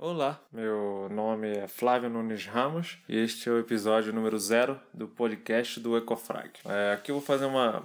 Olá, meu nome é Flávio Nunes Ramos e este é o episódio número zero do podcast do Ecofrag. É, aqui eu vou fazer uma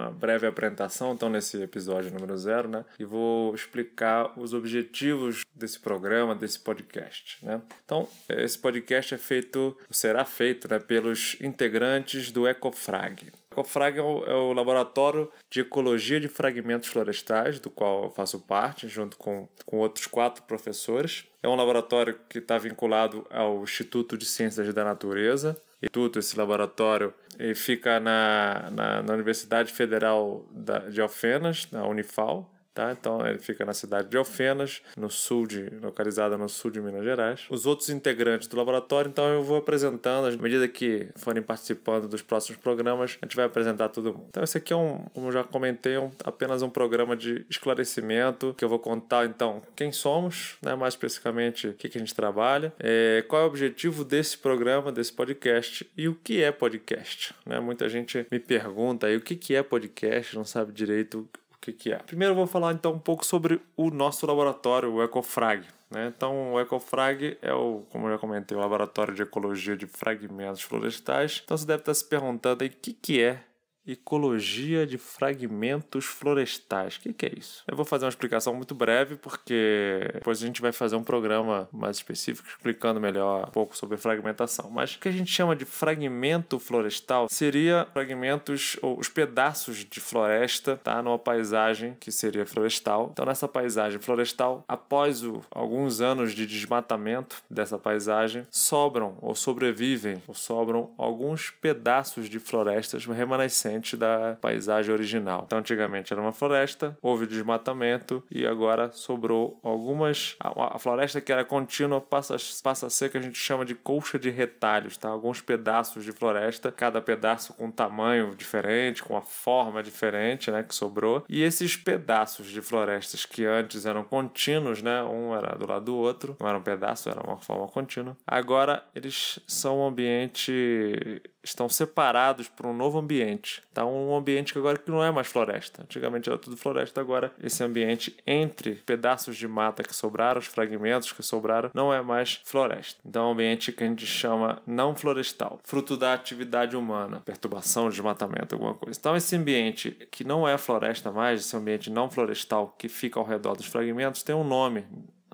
uma breve apresentação, então, nesse episódio número zero, né? E vou explicar os objetivos desse programa, desse podcast, né? Então, esse podcast é feito, será feito, né, pelos integrantes do Ecofrag. Ecofrag é o, é o laboratório de ecologia de fragmentos florestais, do qual eu faço parte, junto com, com outros quatro professores. É um laboratório que está vinculado ao Instituto de Ciências da Natureza. Instituto, esse laboratório, ele fica na, na, na Universidade Federal da, de Alfenas, na Unifal. Tá? Então ele fica na cidade de Alfenas, no sul de, localizada no sul de Minas Gerais. Os outros integrantes do laboratório, então eu vou apresentando, à medida que forem participando dos próximos programas, a gente vai apresentar todo mundo. Então esse aqui é um, como já comentei, um, apenas um programa de esclarecimento que eu vou contar então quem somos, né? mais especificamente o que, que a gente trabalha, é, qual é o objetivo desse programa, desse podcast e o que é podcast. Né? Muita gente me pergunta aí o que, que é podcast, não sabe direito que, que é. Primeiro eu vou falar então um pouco sobre o nosso laboratório, o Ecofrag. Né? Então o Ecofrag é o, como eu já comentei, o laboratório de ecologia de fragmentos florestais. Então você deve estar se perguntando aí o que, que é Ecologia de fragmentos florestais. O que, que, é isso? Eu vou fazer uma explicação muito breve, porque depois a gente vai fazer um programa mais específico explicando melhor um pouco sobre fragmentação. Mas o que a gente chama de fragmento florestal seria fragmentos ou os pedaços de floresta, tá? Numa paisagem que seria florestal. Então, nessa paisagem florestal, após o, alguns anos de desmatamento dessa paisagem, sobram ou sobrevivem ou sobram alguns pedaços de florestas remanescentes recente da paisagem original. Então, antigamente era uma floresta, houve desmatamento e agora sobrou algumas. A, floresta que era contínua passa, passa a ser que a gente chama de colcha de retalhos, tá? Alguns pedaços de floresta, cada pedaço com um tamanho diferente, com uma forma diferente, né? Que sobrou. E esses pedaços de florestas que antes eram contínuos, né? Um era do lado do outro, não era um pedaço, era uma forma contínua. Agora eles são um ambiente estão separados para um novo ambiente. Tá um ambiente que agora que não é mais floresta. Antigamente era tudo floresta, agora esse ambiente entre pedaços de mata que sobraram, os fragmentos que sobraram, não é mais floresta. Então é um ambiente que a gente chama não florestal, fruto da atividade humana, perturbação, desmatamento, alguma coisa. Então esse ambiente que não é floresta mais, esse ambiente não florestal que fica ao redor dos fragmentos, tem um nome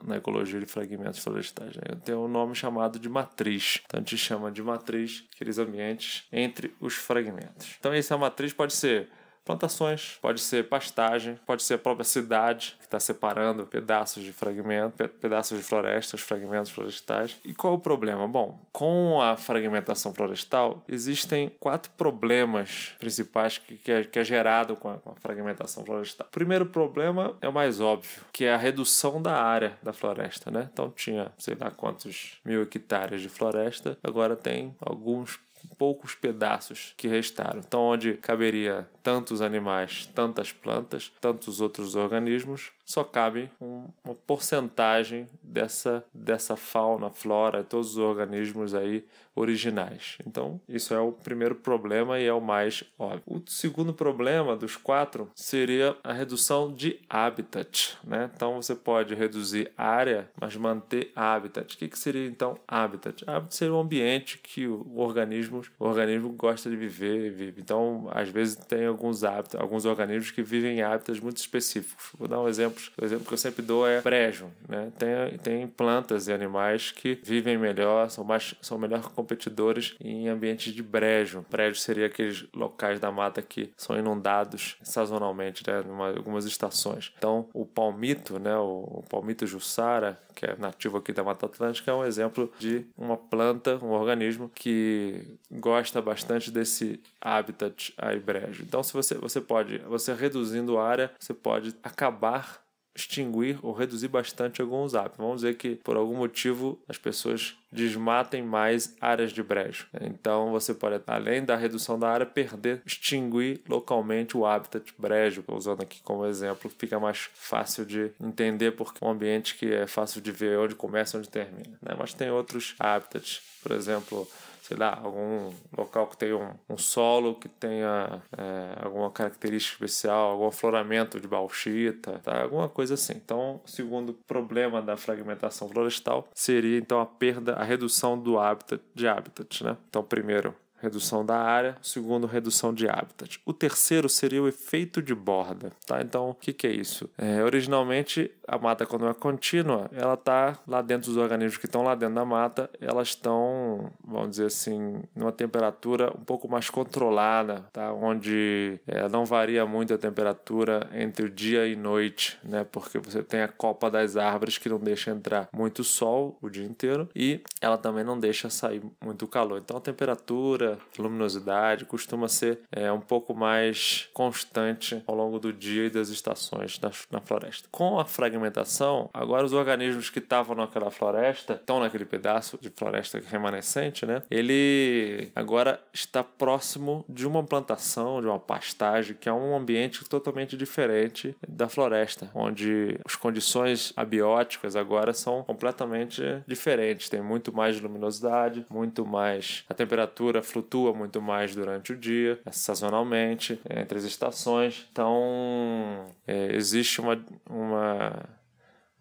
na ecologia de fragmentos florestais. Né? Tem um nome chamado de matriz. Então a gente chama de matriz aqueles ambientes entre os fragmentos. Então essa é matriz pode ser plantações, pode ser pastagem, pode ser a própria cidade que está separando pedaços de fragmento, pedaços de florestas, fragmentos florestais. E qual é o problema? Bom, com a fragmentação florestal existem quatro problemas principais que, que, é, que é gerado com a, com a fragmentação florestal. O primeiro problema é o mais óbvio, que é a redução da área da floresta, né? Então tinha sei lá quantos mil hectares de floresta, agora tem alguns poucos pedaços que restaram. Então, onde caberia tantos animais, tantas plantas, tantos outros organismos, só cabe uma porcentagem dessa, dessa fauna, flora, todos os organismos aí originais. Então, isso é o primeiro problema e é o mais óbvio. O segundo problema dos quatro seria a redução de habitat. Né? Então, você pode reduzir área, mas manter habitat. O que, que seria então habitat? Habitat seria um ambiente que o organismo o organismo gosta de viver, vive. Então, às vezes, tem alguns hábitos, alguns organismos que vivem hábitos muito específicos. Vou dar um exemplo. O exemplo que eu sempre dou é brejo. Né? Tem, tem plantas e animais que vivem melhor, são, mais, são melhor competidores em ambientes de brejo. Brejo seria aqueles locais da mata que são inundados sazonalmente, né? Em algumas estações. Então, o palmito, né? o, o palmito jussara, que é nativo aqui da Mata Atlântica, é um exemplo de uma planta, um organismo que gosta bastante desse habitat aí brejo. Então, se você, você pode, você reduzindo a área, você pode acabar extinguir ou reduzir bastante alguns hábitos. Vamos dizer que por algum motivo as pessoas desmatem mais áreas de brejo. Então você pode, além da redução da área, perder, extinguir localmente o habitat brejo, usando aqui como exemplo, fica mais fácil de entender porque é um ambiente que é fácil de ver onde começa e onde termina. Né? Mas tem outros habitats, por exemplo, sei lá, algum local que tenha um, um solo que tenha é, alguma característica especial, algum afloramento de bauxita, tá? alguma coisa assim. Então, o segundo problema da fragmentação florestal seria então a perda, a redução do hábitat, de habitat, né? Então, primeiro, redução da área, o segundo, redução de habitat. O terceiro seria o efeito de borda, tá? Então, o que, que é isso? É, originalmente, a mata, quando é contínua, ela está lá dentro dos organismos que estão lá dentro da mata, elas estão, vamos dizer assim, numa temperatura um pouco mais controlada, tá? Onde é, não varia muito a temperatura entre o dia e noite, né? Porque você tem a copa das árvores que não deixa entrar muito sol o dia inteiro e ela também não deixa sair muito calor. Então, a temperatura luminosidade costuma ser é, um pouco mais constante ao longo do dia e das estações na, na floresta. Com a fragmentação, agora os organismos que estavam naquela floresta, estão naquele pedaço de floresta remanescente, né? Ele agora está próximo de uma plantação, de uma pastagem, que é um ambiente totalmente diferente da floresta, onde as condições abióticas agora são completamente diferentes. Tem muito mais luminosidade, muito mais a temperatura flutuante flutua muito mais durante o dia, é sazonalmente, é entre as estações. Então, é, existe uma, uma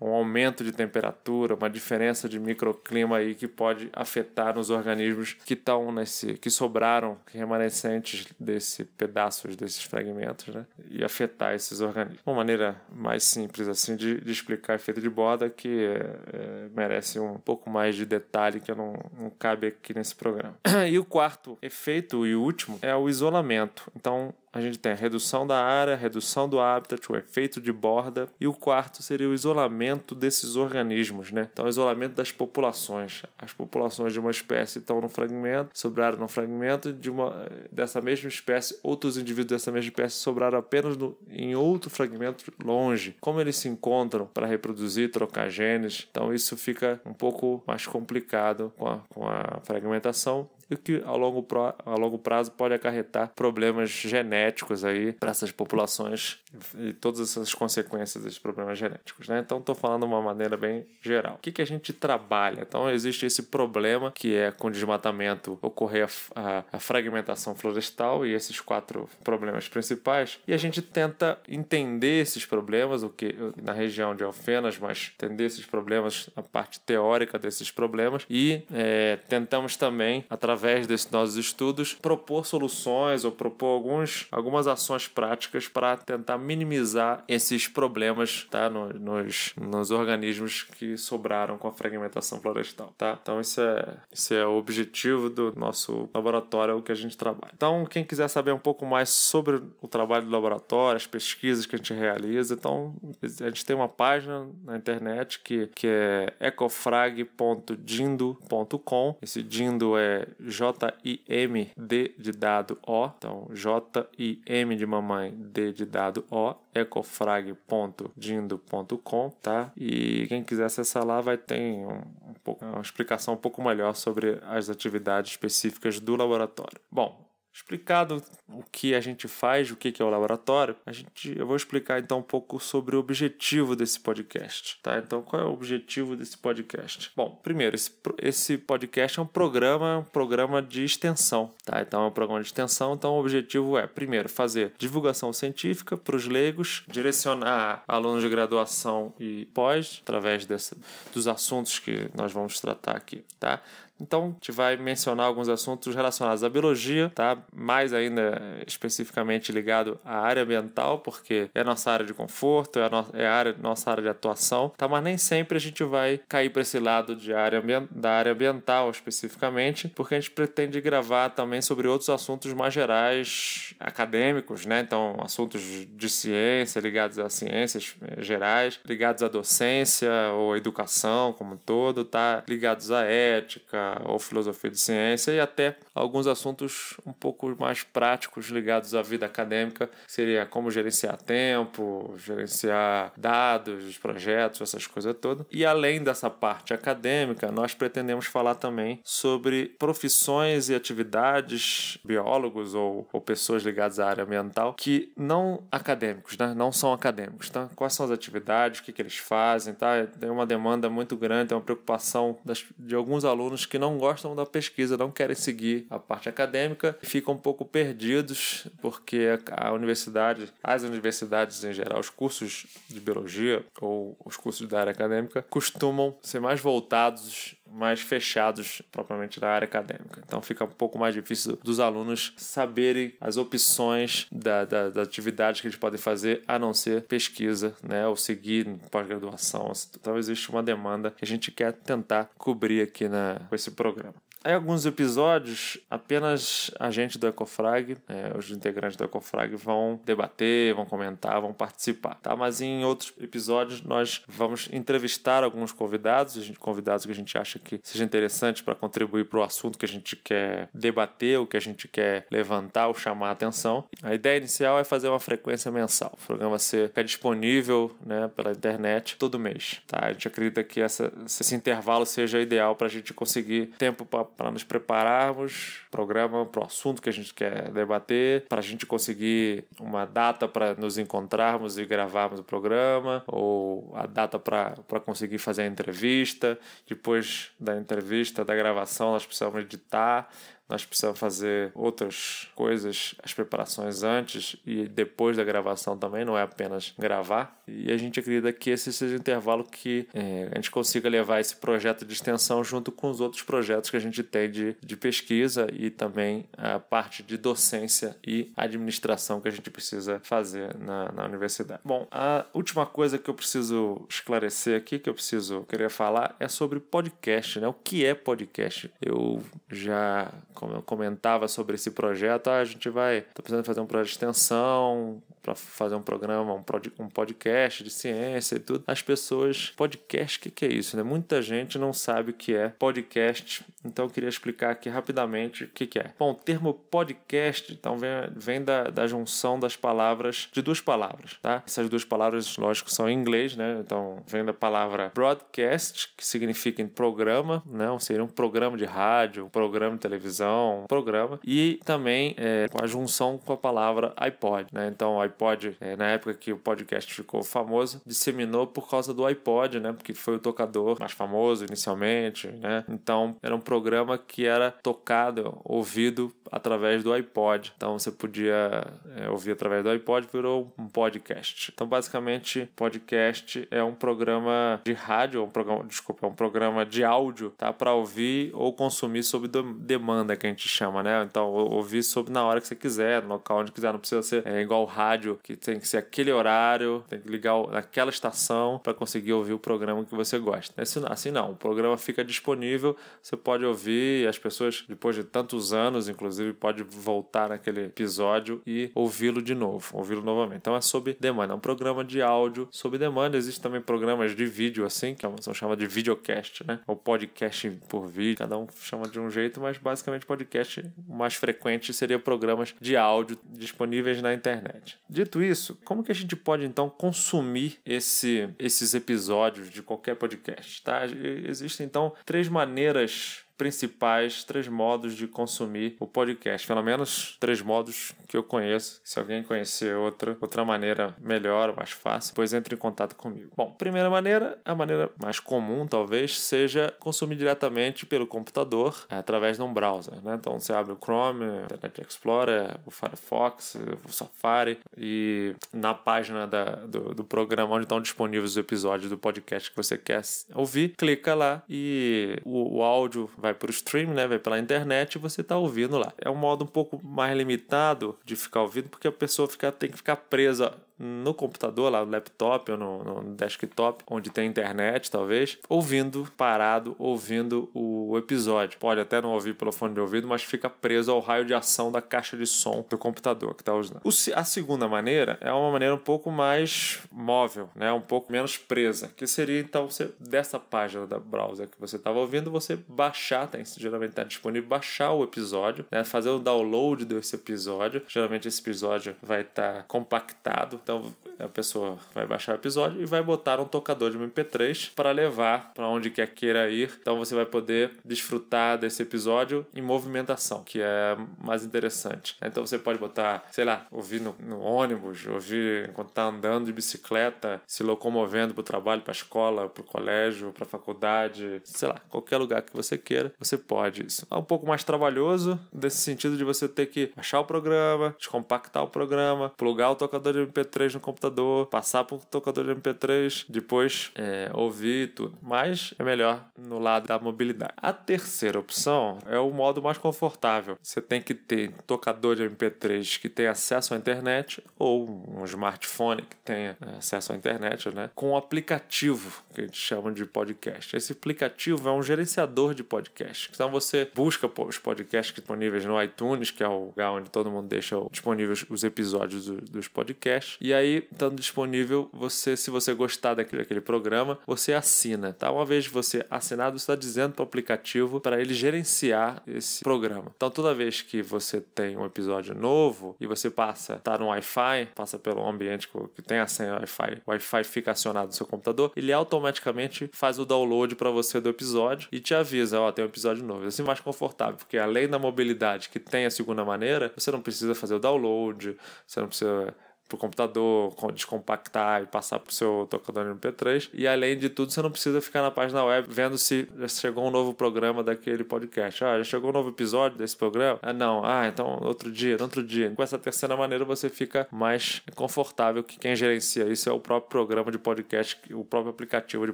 um aumento de temperatura, uma diferença de microclima aí que pode afetar os organismos que estão nesse, que sobraram, remanescentes desse pedaços desses fragmentos, né? E afetar esses organismos. Uma maneira mais simples assim de, de explicar efeito de borda que é, é, merece um pouco mais de detalhe que não, não cabe aqui nesse programa. E o quarto efeito e o último é o isolamento. Então a gente tem a redução da área, redução do habitat, o efeito de borda e o quarto seria o isolamento desses organismos, né? Então, o isolamento das populações. As populações de uma espécie estão num fragmento, sobraram num fragmento de uma dessa mesma espécie, outros indivíduos dessa mesma espécie sobraram apenas no, em outro fragmento longe. Como eles se encontram para reproduzir, trocar genes? Então, isso fica um pouco mais complicado com a, com a fragmentação o que a longo, pro, a longo prazo pode acarretar problemas genéticos aí para essas populações e todas essas consequências desses problemas genéticos, né? Então estou falando de uma maneira bem geral. O que, que a gente trabalha? Então existe esse problema que é com desmatamento ocorrer a, a, a fragmentação florestal e esses quatro problemas principais e a gente tenta entender esses problemas, o que na região de Alfenas, mas entender esses problemas, a parte teórica desses problemas e é, tentamos também através através desses nossos estudos, propor soluções ou propor alguns, algumas ações práticas para tentar minimizar esses problemas tá? nos nos, nos organismos que sobraram com a fragmentação florestal. Tá? Então, isso é, esse é o objetivo do nosso laboratório, é o que a gente trabalha. Então, quem quiser saber um pouco mais sobre o trabalho do laboratório, as pesquisas que a gente realiza, então a gente tem uma página na internet que, que é ecofrag.dindo.com. Esse dindo é J-I-M, D de dado O. Então, J-I-M de mamãe, D de dado O, ecofrag.dindo.com, tá? E quem quiser acessar lá vai ter um, um pouco, uma explicação um pouco melhor sobre as atividades específicas do laboratório. Bom, explicado o que a gente faz, o que é o laboratório, a gente, eu vou explicar então um pouco sobre o objetivo desse podcast, tá? Então, qual é o objetivo desse podcast? Bom, primeiro, esse, esse podcast é um programa, um programa de extensão, tá? Então, é um programa de extensão, então o objetivo é, primeiro, fazer divulgação científica para os leigos, direcionar alunos de graduação e pós, através dessa, dos assuntos que nós vamos tratar aqui, tá? Então, a gente vai mencionar alguns assuntos relacionados à biologia, tá? Mais ainda eh, especificamente ligado à área ambiental, porque é a nossa área de conforto, é a, no é a área, nossa área de atuação, tá? Mas nem sempre a gente vai cair para esse lado de área da área ambiental especificamente, porque a gente pretende gravar também sobre outros assuntos mais gerais acadêmicos, né? Então, assuntos de ciência, ligados às ciências eh, gerais, ligados à docência ou à educação como um todo, tá? Ligados à ética, ou filosofia de ciência e até alguns assuntos um pouco mais práticos ligados à vida acadêmica, seria como gerenciar tempo, gerenciar dados, projetos, essas coisas todas. E além dessa parte acadêmica, nós pretendemos falar também sobre profissões e atividades, biólogos ou, ou pessoas ligadas à área ambiental, que não acadêmicos, né? não são acadêmicos. Tá? Quais são as atividades, o que, que eles fazem, tá? Tem é uma demanda muito grande, é uma preocupação das, de alguns alunos que não gostam da pesquisa, não querem seguir a parte acadêmica ficam um pouco perdidos, porque a universidade, as universidades em geral, os cursos de biologia ou os cursos da área acadêmica costumam ser mais voltados mais fechados propriamente da área acadêmica. Então fica um pouco mais difícil dos alunos saberem as opções da, da, atividade que eles podem fazer, a não ser pesquisa, né, ou seguir pós-graduação. Então existe uma demanda que a gente quer tentar cobrir aqui na, com esse programa. Em alguns episódios, apenas a gente do Ecofrag, é, os integrantes do Ecofrag, vão debater, vão comentar, vão participar, tá? Mas em outros episódios, nós vamos entrevistar alguns convidados, convidados que a gente acha que seja interessante para contribuir para o assunto que a gente quer debater, o que a gente quer levantar ou chamar a atenção. A ideia inicial é fazer uma frequência mensal. O programa será é disponível né, pela internet todo mês, tá? A gente acredita que essa, esse intervalo seja ideal para a gente conseguir tempo para para nos prepararmos, programa para o assunto que a gente quer debater, para a gente conseguir uma data para nos encontrarmos e gravarmos o programa, ou a data para conseguir fazer a entrevista. Depois da entrevista, da gravação, nós precisamos editar nós precisamos fazer outras coisas, as preparações antes e depois da gravação também, não é apenas gravar. E a gente acredita que esse seja o intervalo que é, a gente consiga levar esse projeto de extensão junto com os outros projetos que a gente tem de, de pesquisa e também a parte de docência e administração que a gente precisa fazer na, na universidade. Bom, a última coisa que eu preciso esclarecer aqui, que eu preciso querer falar, é sobre podcast, né? O que é podcast? Eu já como eu comentava sobre esse projeto, ah, a gente vai, tô precisando fazer um projeto de extensão, para fazer um programa, um, prod, um podcast de ciência e tudo, as pessoas. Podcast, o que, que é isso? Né? Muita gente não sabe o que é podcast, então eu queria explicar aqui rapidamente o que, que é. Bom, o termo podcast então vem, vem da, da junção das palavras, de duas palavras, tá? Essas duas palavras, lógico, são em inglês, né? Então vem da palavra broadcast, que significa em programa, né? Ou seja, um programa de rádio, um programa de televisão, um programa, e também é, com a junção com a palavra iPod, né? Então, iPod, é, na época que o podcast ficou famoso, disseminou por causa do iPod, né? Porque foi o tocador mais famoso inicialmente, né? Então era um programa que era tocado, ouvido através do iPod. Então você podia é, ouvir através do iPod, virou um podcast. Então basicamente podcast é um programa de rádio, é um programa, desculpa, é um programa de áudio, tá? Para ouvir ou consumir sob demanda que a gente chama, né? Então ouvir sob na hora que você quiser, no local onde quiser, não precisa ser é, igual rádio que tem que ser aquele horário, tem que ligar naquela estação para conseguir ouvir o programa que você gosta. Assim, assim não, o programa fica disponível, você pode ouvir as pessoas depois de tantos anos, inclusive inclusive pode voltar naquele episódio e ouvi-lo de novo, ouvi-lo novamente. Então é sob demanda, é um programa de áudio sob demanda. Existem também programas de vídeo assim, que é são chamados de videocast, né? Ou podcast por vídeo, cada um chama de um jeito, mas basicamente podcast mais frequente seria programas de áudio disponíveis na internet. Dito isso, como que a gente pode então consumir esse, esses episódios de qualquer podcast, tá? Existem então três maneiras principais, três modos de consumir o podcast. Pelo menos três modos que eu conheço. Se alguém conhecer outra, outra maneira melhor, mais fácil, pois entre em contato comigo. Bom, primeira maneira, a maneira mais comum talvez seja consumir diretamente pelo computador é, através de um browser, né? Então você abre o Chrome, o Internet Explorer, o Firefox, o Safari e na página da, do, do programa onde estão disponíveis os episódios do podcast que você quer ouvir, clica lá e o, o áudio vai vai para o stream, né? Vai pela internet e você está ouvindo lá. É um modo um pouco mais limitado de ficar ouvindo, porque a pessoa fica, tem que ficar presa no computador, lá no laptop ou no, no desktop, onde tem internet, talvez, ouvindo parado, ouvindo o episódio. Pode até não ouvir pelo fone de ouvido, mas fica preso ao raio de ação da caixa de som do computador que está usando. O, a segunda maneira é uma maneira um pouco mais móvel, né? um pouco menos presa, que seria então você, dessa página da browser que você estava ouvindo, você baixar, tem, tá geralmente está disponível, baixar o episódio, né? fazer o download desse episódio. Geralmente esse episódio vai estar tá compactado, to a pessoa vai baixar o episódio e vai botar um tocador de MP3 para levar para onde quer queira ir. Então você vai poder desfrutar desse episódio em movimentação, que é mais interessante. Né? Então você pode botar, sei lá, ouvir no, no ônibus, ouvir enquanto está andando de bicicleta, se locomovendo para o trabalho, para a escola, para o colégio, para a faculdade, sei lá, qualquer lugar que você queira, você pode. Isso é um pouco mais trabalhoso, nesse sentido de você ter que achar o programa, descompactar o programa, plugar o tocador de MP3 no computador computador, passar por tocador de MP3, depois é, ouvir tudo. Mas é melhor no lado da mobilidade. A terceira opção é o modo mais confortável. Você tem que ter tocador de MP3 que tenha acesso à internet ou um smartphone que tenha é, acesso à internet, né? Com um aplicativo que gente chamam de podcast. Esse aplicativo é um gerenciador de podcast. Então você busca os podcasts disponíveis no iTunes, que é o lugar onde todo mundo deixa disponíveis os episódios dos podcasts. E aí estando disponível, você, se você gostar daquele, aquele programa, você assina, tá? Uma vez você assinado, está dizendo para o aplicativo para ele gerenciar esse programa. Então, toda vez que você tem um episódio novo e você passa, tá no Wi-Fi, passa pelo ambiente que tem a senha Wi-Fi, o Wi-Fi fica acionado no seu computador, ele automaticamente faz o download para você do episódio e te avisa, ó, oh, tem um episódio novo. Assim mais confortável, porque além da mobilidade que tem a segunda maneira, você não precisa fazer o download, você não precisa pro computador, descompactar e passar pro seu tocador MP3. E além de tudo, você não precisa ficar na página web vendo se chegou um novo programa daquele podcast. Ah, já chegou um novo episódio desse programa? Ah, não. Ah, então outro dia, outro dia. Com essa terceira maneira você fica mais confortável que quem gerencia isso é o próprio programa de podcast, o próprio aplicativo de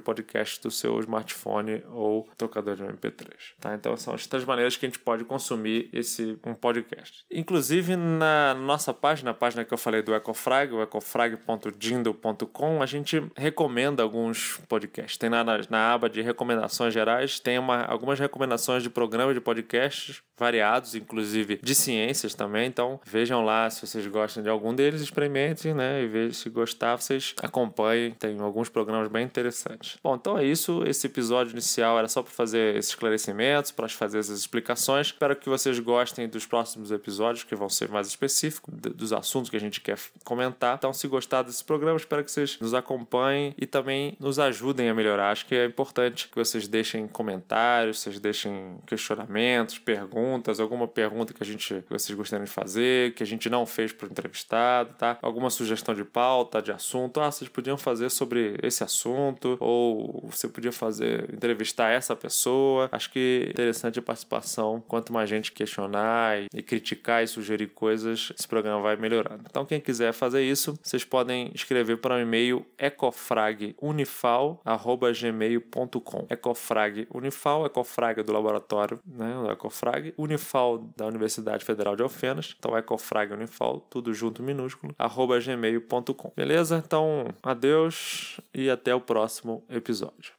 podcast do seu smartphone ou tocador de MP3. Tá? Então são as três maneiras que a gente pode consumir esse um podcast. Inclusive na nossa página, a página que eu falei do Ecofone Frag, o ecofrag.dindo.com, a gente recomenda alguns podcasts. Tem na, na aba de recomendações gerais, tem uma, algumas recomendações de programas de podcasts variados, inclusive de ciências também. Então vejam lá se vocês gostam de algum deles, experimentem, né? E vejam se gostar, vocês acompanhem. Tem alguns programas bem interessantes. Bom, então é isso. Esse episódio inicial era só para fazer esses esclarecimentos, para fazer essas explicações. Espero que vocês gostem dos próximos episódios, que vão ser mais específicos, dos assuntos que a gente quer comentar comentar. Então, se gostar desse programa, espero que vocês nos acompanhem e também nos ajudem a melhorar. Acho que é importante que vocês deixem comentários, vocês deixem questionamentos, perguntas, alguma pergunta que a gente que vocês gostariam de fazer, que a gente não fez para o entrevistado, tá? Alguma sugestão de pauta, de assunto, ah, vocês podiam fazer sobre esse assunto, ou você podia fazer, entrevistar essa pessoa. Acho que é interessante a participação. Quanto mais gente questionar e, e criticar e sugerir coisas, esse programa vai melhorando. Então, quem quiser fazer fazer isso, vocês podem escrever para o e-mail ecofragunifal@gmail.com. Ecofrag Unifal, Ecofrag do laboratório, né, Ecofrag, Unifal da Universidade Federal de Alfenas, então Ecofrag Unifal, tudo junto minúsculo, @gmail.com. Beleza? Então, adeus e até o próximo episódio.